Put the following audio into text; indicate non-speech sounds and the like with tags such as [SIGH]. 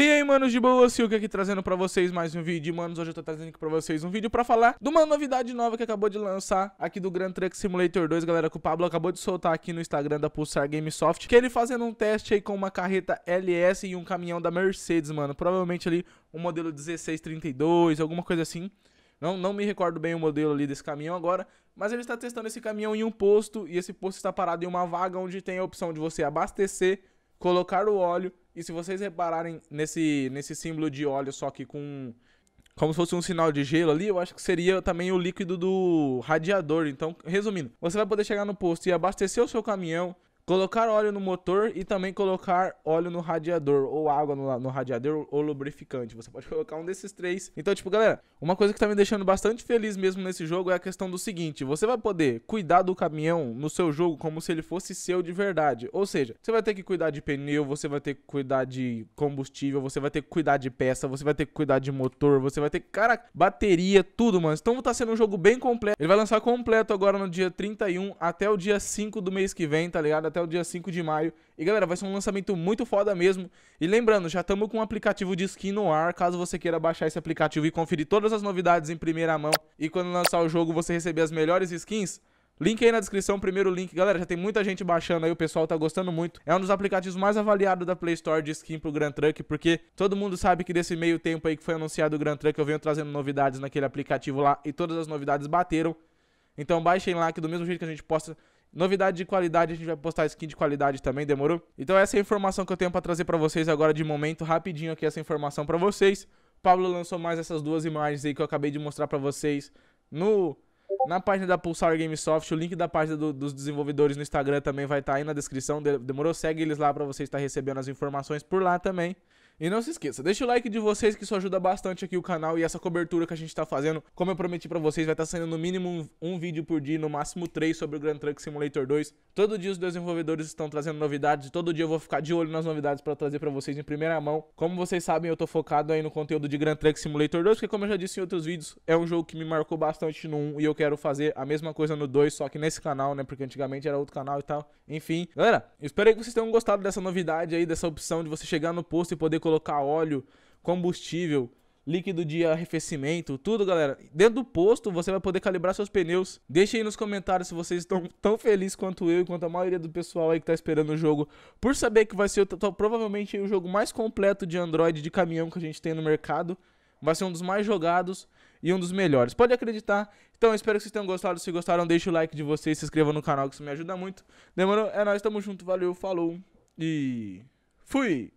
E aí, manos de boa, Silk aqui trazendo pra vocês mais um vídeo. Manos, hoje eu tô trazendo aqui pra vocês um vídeo pra falar de uma novidade nova que acabou de lançar aqui do Grand Truck Simulator 2, galera, que o Pablo acabou de soltar aqui no Instagram da Pulsar Gamesoft, que ele fazendo um teste aí com uma carreta LS e um caminhão da Mercedes, mano. Provavelmente ali um modelo 1632, alguma coisa assim. Não, não me recordo bem o modelo ali desse caminhão agora, mas ele está testando esse caminhão em um posto e esse posto está parado em uma vaga onde tem a opção de você abastecer, colocar o óleo e se vocês repararem nesse, nesse símbolo de óleo, só que com. Como se fosse um sinal de gelo ali, eu acho que seria também o líquido do radiador. Então, resumindo, você vai poder chegar no posto e abastecer o seu caminhão Colocar óleo no motor e também colocar óleo no radiador, ou água no, no, radiador, ou lubrificante. Você pode [LAUGHS] colocar um desses três. Então, tipo, galera, uma coisa que tá me deixando bastante feliz mesmo nesse jogo é a questão do seguinte: você vai poder cuidar do caminhão no seu jogo como se ele fosse seu de verdade. Ou seja, você vai ter que cuidar de pneu, você vai ter que cuidar de combustível, você vai ter que cuidar de peça, você vai ter que cuidar de motor, você vai ter que, cara, bateria, tudo, mano. Então tá sendo um jogo bem completo. Ele vai lançar completo agora no dia 31 até o dia 5 do mês que vem, tá ligado? Até até o dia 5 de maio. E galera, vai ser um lançamento muito foda mesmo. E lembrando, já estamos com um aplicativo de skin no ar, caso você queira baixar esse aplicativo e conferir todas as novidades em primeira mão. E quando lançar o jogo, você receber as melhores skins. Link aí na descrição, primeiro link. Galera, já tem muita gente baixando aí, o pessoal tá gostando muito. É um dos aplicativos mais avaliados da Play Store de skin pro Grand Truck, porque todo mundo sabe que desse meio tempo aí que foi anunciado o Grand Truck, eu venho trazendo novidades naquele aplicativo lá e todas as novidades bateram. Então baixem lá, que do mesmo jeito que a gente posta Novidade de qualidade, a gente vai postar skin de qualidade também, demorou? Então essa é a informação que eu tenho para trazer para vocês agora de momento, rapidinho aqui essa informação para vocês. Pablo lançou mais essas duas imagens aí que eu acabei de mostrar para vocês no na página da Pulsar Gamesoft, o link da página do, dos desenvolvedores no Instagram também vai estar tá aí na descrição, demorou? Segue eles lá para vocês estar tá recebendo as informações por lá também. E não se esqueça, deixa o like de vocês que isso ajuda bastante aqui o canal e essa cobertura que a gente tá fazendo. Como eu prometi pra vocês, vai estar tá saindo no mínimo um, um, vídeo por dia, no máximo três sobre o Grand Truck Simulator 2. Todo dia os desenvolvedores estão trazendo novidades, todo dia eu vou ficar de olho nas novidades pra trazer pra vocês em primeira mão. Como vocês sabem, eu tô focado aí no conteúdo de Grand Truck Simulator 2, porque como eu já disse em outros vídeos, é um jogo que me marcou bastante no 1 e eu quero fazer a mesma coisa no 2, só que nesse canal, né, porque antigamente era outro canal e tal. Enfim, galera, espero que vocês tenham gostado dessa novidade aí, dessa opção de você chegar no posto e poder colocar óleo, combustível, líquido de arrefecimento, tudo, galera. Dentro do posto você vai poder calibrar seus pneus. Deixe aí nos comentários se vocês estão tão felizes quanto eu e quanto a maioria do pessoal aí que tá esperando o jogo, por saber que vai ser provavelmente o jogo mais completo de Android de caminhão que a gente tem no mercado. Vai ser um dos mais jogados e um dos melhores. Pode acreditar. Então, espero que vocês tenham gostado. Se gostaram, deixe o like de vocês, se inscreva no canal, que isso me ajuda muito. Demorou? É nóis, tamo junto, valeu, falou e fui!